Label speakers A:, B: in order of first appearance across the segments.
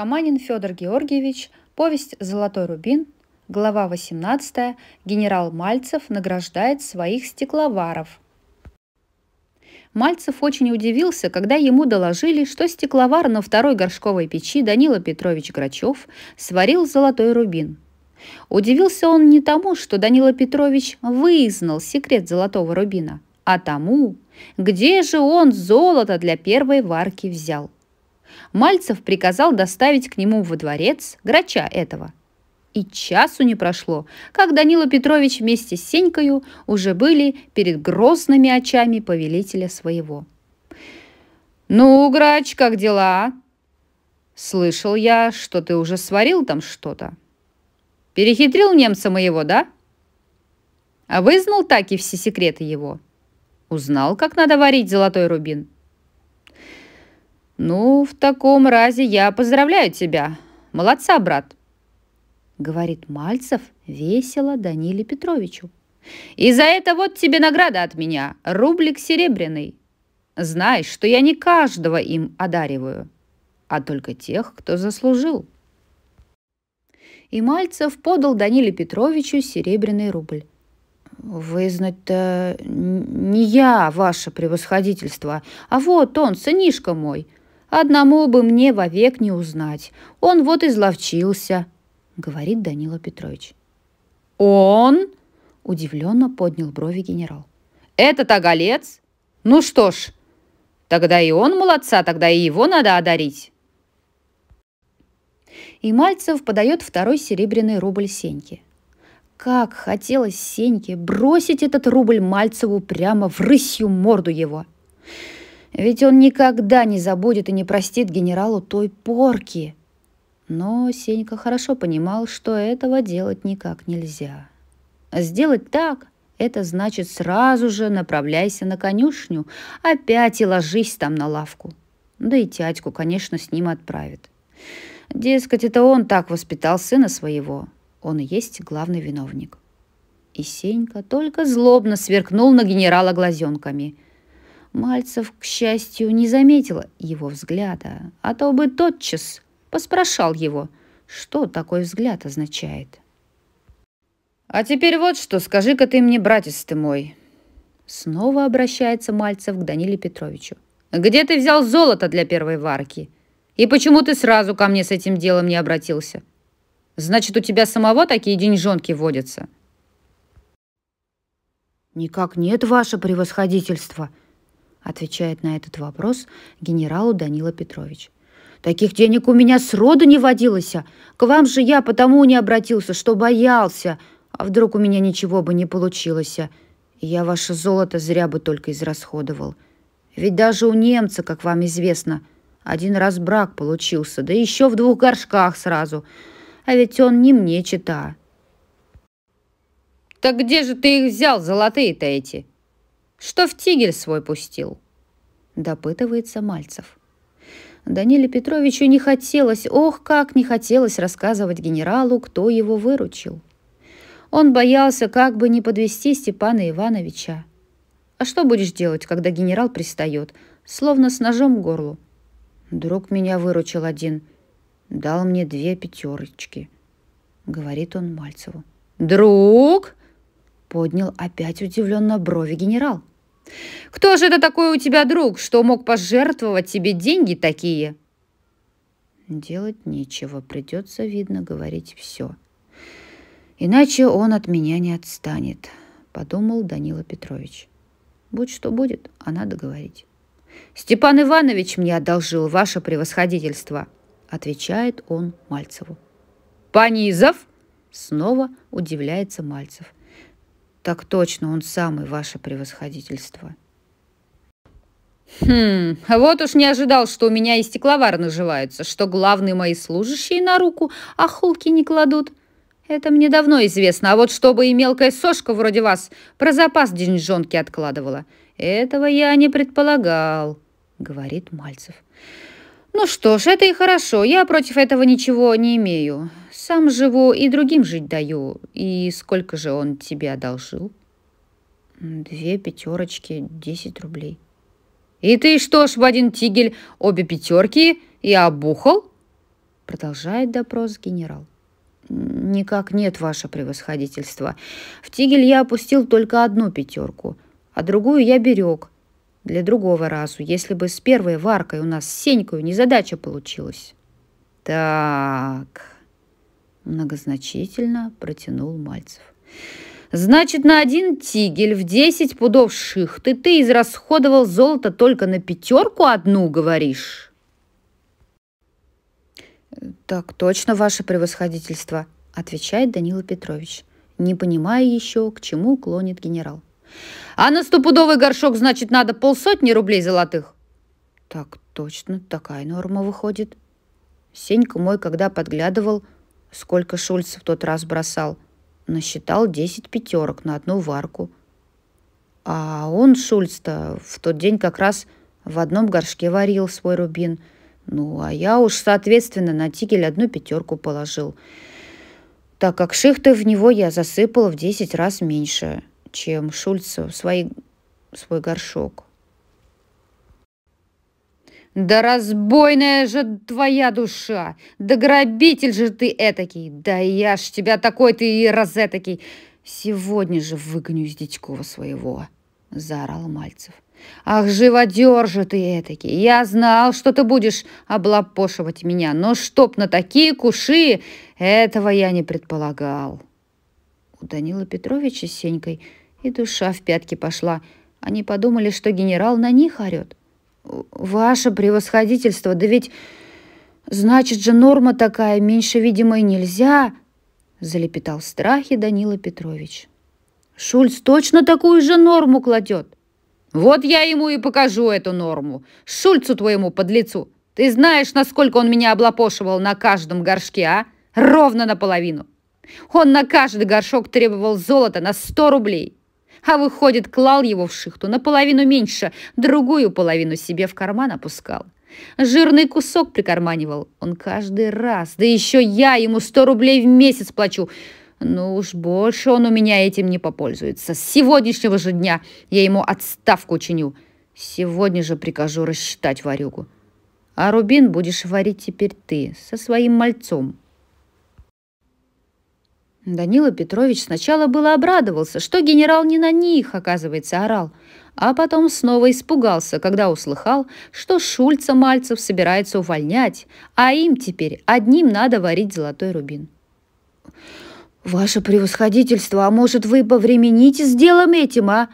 A: Каманин Федор Георгиевич, повесть «Золотой рубин», глава 18, генерал Мальцев награждает своих стекловаров. Мальцев очень удивился, когда ему доложили, что стекловар на второй горшковой печи Данила Петрович Грачев сварил золотой рубин. Удивился он не тому, что Данила Петрович вызнал секрет золотого рубина, а тому, где же он золото для первой варки взял – Мальцев приказал доставить к нему во дворец грача этого. И часу не прошло, как Данила Петрович вместе с Сенькою уже были перед грозными очами повелителя своего. «Ну, грач, как дела?» «Слышал я, что ты уже сварил там что-то. Перехитрил немца моего, да?» «А вызнал так и все секреты его?» «Узнал, как надо варить золотой рубин?» «Ну, в таком разе я поздравляю тебя. Молодца, брат!» Говорит Мальцев весело Даниле Петровичу. «И за это вот тебе награда от меня, рублик серебряный. Знаешь, что я не каждого им одариваю, а только тех, кто заслужил». И Мальцев подал Даниле Петровичу серебряный рубль. «Вызнать-то не я, ваше превосходительство, а вот он, сынишка мой», Одному бы мне вовек не узнать. Он вот изловчился», — говорит Данила Петрович. «Он?» — удивленно поднял брови генерал. «Этот оголец? Ну что ж, тогда и он молодца, тогда и его надо одарить». И Мальцев подает второй серебряный рубль Сеньке. Как хотелось Сеньке бросить этот рубль Мальцеву прямо в рысью морду его. Ведь он никогда не забудет и не простит генералу той порки. Но Сенька хорошо понимал, что этого делать никак нельзя. Сделать так – это значит сразу же направляйся на конюшню, опять и ложись там на лавку. Да и тядьку, конечно, с ним отправит. Дескать, это он так воспитал сына своего. Он и есть главный виновник. И Сенька только злобно сверкнул на генерала глазенками – Мальцев, к счастью, не заметила его взгляда, а то бы тотчас поспрашал его, что такой взгляд означает. «А теперь вот что, скажи-ка ты мне, братец ты мой!» Снова обращается Мальцев к Даниле Петровичу. «Где ты взял золото для первой варки? И почему ты сразу ко мне с этим делом не обратился? Значит, у тебя самого такие деньжонки водятся?» «Никак нет, ваше превосходительство!» отвечает на этот вопрос генералу Данила Петрович. Таких денег у меня сроду не водилось. А. К вам же я потому не обратился, что боялся. А вдруг у меня ничего бы не получилось? А. Я ваше золото зря бы только израсходовал. Ведь даже у немца, как вам известно, один раз брак получился, да еще в двух горшках сразу. А ведь он не мне чита. «Так где же ты их взял, золотые-то эти?» Что в тигель свой пустил?» – допытывается Мальцев. Даниле Петровичу не хотелось, ох, как не хотелось рассказывать генералу, кто его выручил. Он боялся, как бы не подвести Степана Ивановича. «А что будешь делать, когда генерал пристает, словно с ножом к горлу?» «Друг меня выручил один, дал мне две пятерочки», — говорит он Мальцеву. «Друг?» — поднял опять удивленно брови генерал. Кто же это такой у тебя друг, что мог пожертвовать тебе деньги такие? Делать нечего, придется, видно, говорить все. Иначе он от меня не отстанет, подумал Данила Петрович. Будь что будет, а надо говорить. Степан Иванович мне одолжил ваше превосходительство, отвечает он Мальцеву. Понизов? Снова удивляется Мальцев. Так точно, он самый, ваше превосходительство. Хм, а вот уж не ожидал, что у меня и стекловар наживаются, что главные мои служащие на руку охулки не кладут. Это мне давно известно, а вот чтобы и мелкая сошка вроде вас про запас деньжонки откладывала, этого я не предполагал, говорит Мальцев. «Ну что ж, это и хорошо. Я против этого ничего не имею. Сам живу и другим жить даю. И сколько же он тебе одолжил?» «Две пятерочки, десять рублей». «И ты что ж в один тигель обе пятерки и обухал?» Продолжает допрос генерал. «Никак нет, ваше превосходительство. В тигель я опустил только одну пятерку, а другую я берег для другого разу, если бы с первой варкой у нас с Сенькою незадача получилась. Так, многозначительно протянул Мальцев. Значит, на один тигель в десять пудов шихты ты израсходовал золото только на пятерку одну, говоришь? Так точно, ваше превосходительство, отвечает Данила Петрович, не понимая еще, к чему клонит генерал. А на стопудовый горшок, значит, надо полсотни рублей золотых. Так точно, такая норма выходит. Сенька мой, когда подглядывал, сколько Шульц в тот раз бросал, насчитал десять пятерок на одну варку. А он, Шульц-то, в тот день как раз в одном горшке варил свой рубин. Ну, а я уж, соответственно, на тигель одну пятерку положил, так как шихты в него я засыпала в десять раз меньше чем Шульцу свои, свой горшок. «Да разбойная же твоя душа! Да грабитель же ты этакий! Да я ж тебя такой ты и раз этакий! Сегодня же выгоню из Дитькова своего!» — заорал Мальцев. «Ах, живодер же ты этакий! Я знал, что ты будешь облапошивать меня, но чтоб на такие куши, этого я не предполагал!» У Данила Петровича с Сенькой – и душа в пятки пошла. Они подумали, что генерал на них орет. «Ваше превосходительство, да ведь значит же норма такая, меньше, видимо, и нельзя!» Залепетал страхи Данила Петрович. «Шульц точно такую же норму кладет!» «Вот я ему и покажу эту норму! Шульцу твоему подлецу! Ты знаешь, насколько он меня облапошивал на каждом горшке, а? Ровно наполовину! Он на каждый горшок требовал золота на сто рублей!» А выходит, клал его в шихту наполовину меньше, другую половину себе в карман опускал. Жирный кусок прикарманивал он каждый раз. Да еще я ему сто рублей в месяц плачу. Ну уж больше он у меня этим не попользуется. С сегодняшнего же дня я ему отставку чиню. Сегодня же прикажу рассчитать варюгу. А рубин будешь варить теперь ты со своим мальцом. Данила Петрович сначала было обрадовался, что генерал не на них, оказывается, орал, а потом снова испугался, когда услыхал, что Шульца Мальцев собирается увольнять, а им теперь одним надо варить золотой рубин. «Ваше превосходительство, а может, вы повремените с делом этим, а?»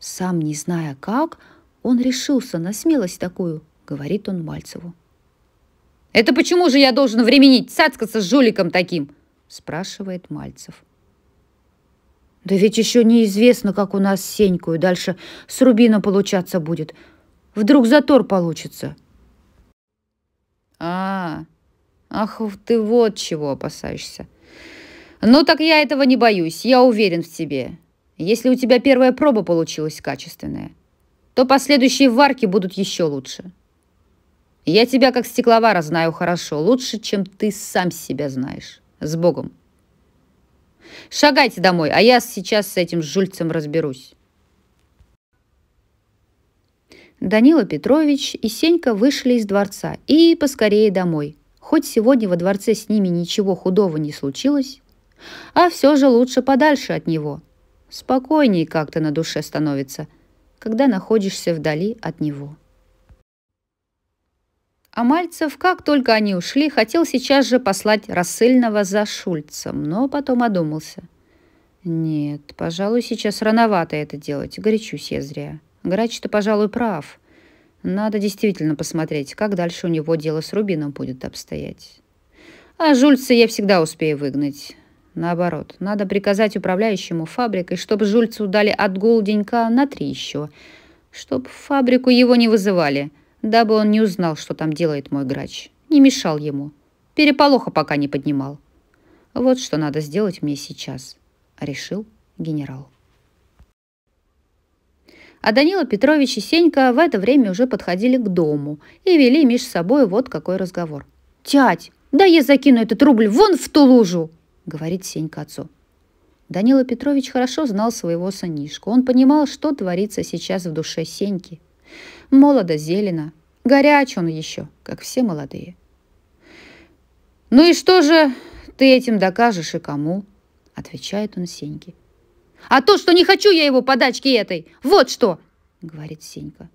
A: Сам не зная как, он решился на смелость такую, говорит он Мальцеву. «Это почему же я должен временить, цацкаться с жуликом таким?» спрашивает Мальцев. Да ведь еще неизвестно, как у нас с Сенькою дальше с Рубином получаться будет. Вдруг затор получится. А, ах, ты вот чего опасаешься. Ну так я этого не боюсь, я уверен в тебе. Если у тебя первая проба получилась качественная, то последующие варки будут еще лучше. Я тебя как стекловара знаю хорошо, лучше, чем ты сам себя знаешь. С Богом. Шагайте домой, а я сейчас с этим жульцем разберусь. Данила Петрович и Сенька вышли из дворца и поскорее домой. Хоть сегодня во дворце с ними ничего худого не случилось, а все же лучше подальше от него. Спокойнее как-то на душе становится, когда находишься вдали от него. А Мальцев, как только они ушли, хотел сейчас же послать рассыльного за Шульцем, но потом одумался. Нет, пожалуй, сейчас рановато это делать, горячусь я зря. Грач-то, пожалуй, прав. Надо действительно посмотреть, как дальше у него дело с Рубином будет обстоять. А Жульца я всегда успею выгнать. Наоборот, надо приказать управляющему фабрикой, чтобы Жульцу дали отгул денька на три еще, чтобы в фабрику его не вызывали – дабы он не узнал, что там делает мой грач. Не мешал ему. Переполоха пока не поднимал. Вот что надо сделать мне сейчас, решил генерал. А Данила Петрович и Сенька в это время уже подходили к дому и вели между собой вот какой разговор. «Тять, да я закину этот рубль вон в ту лужу!» — говорит Сенька отцу. Данила Петрович хорошо знал своего сынишку. Он понимал, что творится сейчас в душе Сеньки. Молодо, зелено, горяч он еще, как все молодые. «Ну и что же ты этим докажешь и кому?» — отвечает он Сеньке. «А то, что не хочу я его подачки этой, вот что!» — говорит Сенька.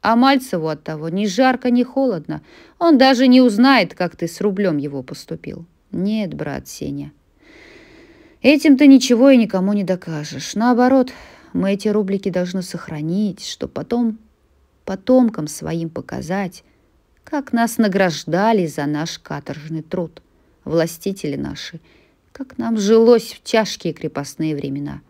A: А Мальцеву от того ни жарко, ни холодно. Он даже не узнает, как ты с рублем его поступил. Нет, брат Сеня, этим ты ничего и никому не докажешь. Наоборот, мы эти рублики должны сохранить, чтобы потом потомкам своим показать, как нас награждали за наш каторжный труд, властители наши, как нам жилось в тяжкие крепостные времена.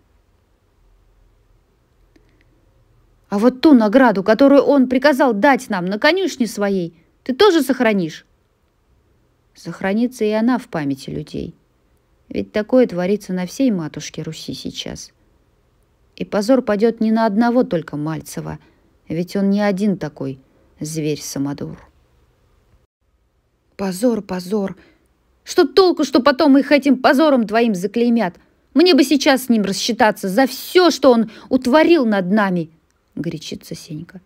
A: А вот ту награду, которую он приказал дать нам на конюшне своей, ты тоже сохранишь? Сохранится и она в памяти людей. Ведь такое творится на всей матушке Руси сейчас. И позор пойдет не на одного только Мальцева, ведь он не один такой зверь-самодур. Позор, позор. Что толку, что потом их этим позором твоим заклеймят? Мне бы сейчас с ним рассчитаться за все, что он утворил над нами, горячится Сенька.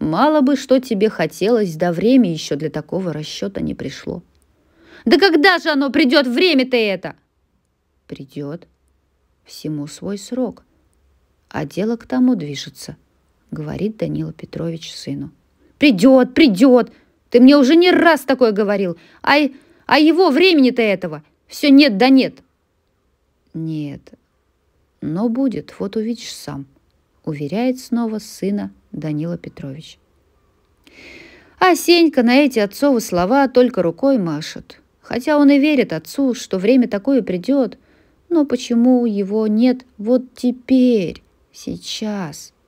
A: Мало бы, что тебе хотелось, да время еще для такого расчета не пришло. Да когда же оно придет, время-то это? Придет. Всему свой срок а дело к тому движется», — говорит Данила Петрович сыну. «Придет, придет! Ты мне уже не раз такое говорил! А, а его времени-то этого! Все нет да нет!» «Нет, но будет, вот увидишь сам», — уверяет снова сына Данила Петрович. А Сенька на эти отцовы слова только рукой машет. Хотя он и верит отцу, что время такое придет, но почему его нет вот теперь? сейчас –